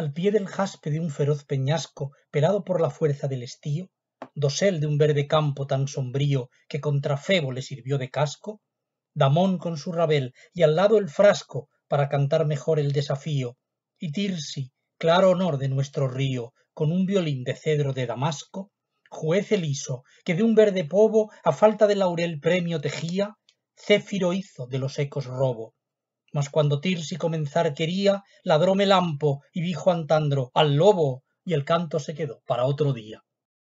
al pie del jaspe de un feroz peñasco pelado por la fuerza del estío dosel de un verde campo tan sombrío que contra febo le sirvió de casco damón con su rabel y al lado el frasco para cantar mejor el desafío y tirsi claro honor de nuestro río con un violín de cedro de damasco juez eliso que de un verde pobo a falta de laurel premio tejía céfiro hizo de los ecos robo mas cuando Tirsi comenzar quería, ladróme Lampo y dijo Antandro, al lobo, y el canto se quedó para otro día.